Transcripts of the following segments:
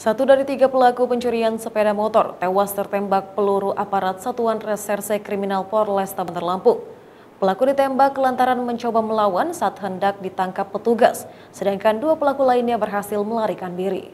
Satu dari tiga pelaku pencurian sepeda motor tewas tertembak peluru aparat Satuan Reserse Kriminal Polresta Bandar Lampung. Pelaku ditembak lantaran mencoba melawan saat hendak ditangkap petugas, sedangkan dua pelaku lainnya berhasil melarikan diri.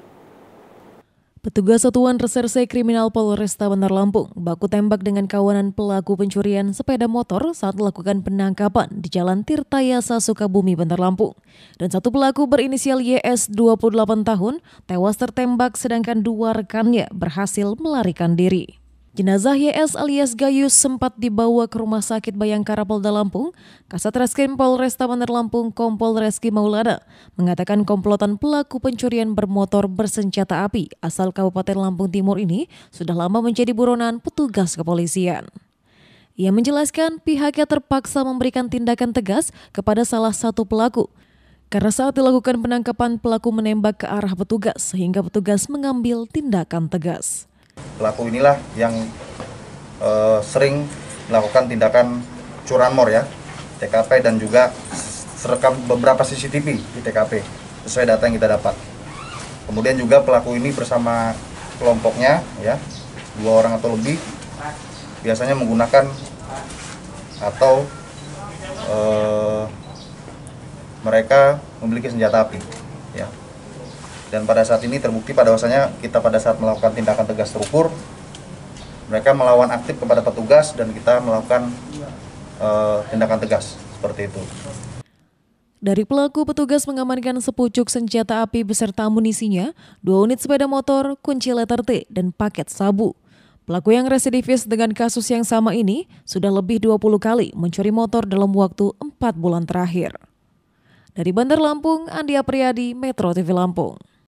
Petugas Satuan Reserse Kriminal Polresta Bandar Lampung baku tembak dengan kawanan pelaku pencurian sepeda motor saat melakukan penangkapan di Jalan Tirtayasa Sukabumi Bandar Lampung. Dan satu pelaku berinisial YS 28 tahun tewas tertembak sedangkan dua rekannya berhasil melarikan diri. Jenazah YS alias Gayus sempat dibawa ke Rumah Sakit Bayangkara Polda Lampung. Kasat Reskrim Polresta Bandar Lampung Kompol Reski Maulana mengatakan komplotan pelaku pencurian bermotor bersenjata api asal Kabupaten Lampung Timur ini sudah lama menjadi buronan petugas kepolisian. Ia menjelaskan pihaknya terpaksa memberikan tindakan tegas kepada salah satu pelaku karena saat dilakukan penangkapan pelaku menembak ke arah petugas sehingga petugas mengambil tindakan tegas pelaku inilah yang e, sering melakukan tindakan curanmor ya TKP dan juga serekam beberapa CCTV di TKP sesuai data yang kita dapat. Kemudian juga pelaku ini bersama kelompoknya ya dua orang atau lebih biasanya menggunakan atau e, mereka memiliki senjata api ya dan pada saat ini terbukti pada bahwasanya kita pada saat melakukan tindakan tegas terukur mereka melawan aktif kepada petugas dan kita melakukan uh, tindakan tegas seperti itu. Dari pelaku, petugas mengamankan sepucuk senjata api beserta amunisinya, dua unit sepeda motor, kunci letter T, dan paket sabu. Pelaku yang residivis dengan kasus yang sama ini sudah lebih 20 kali mencuri motor dalam waktu 4 bulan terakhir. Dari Bandar Lampung, Andi Apriyadi, Metro TV Lampung.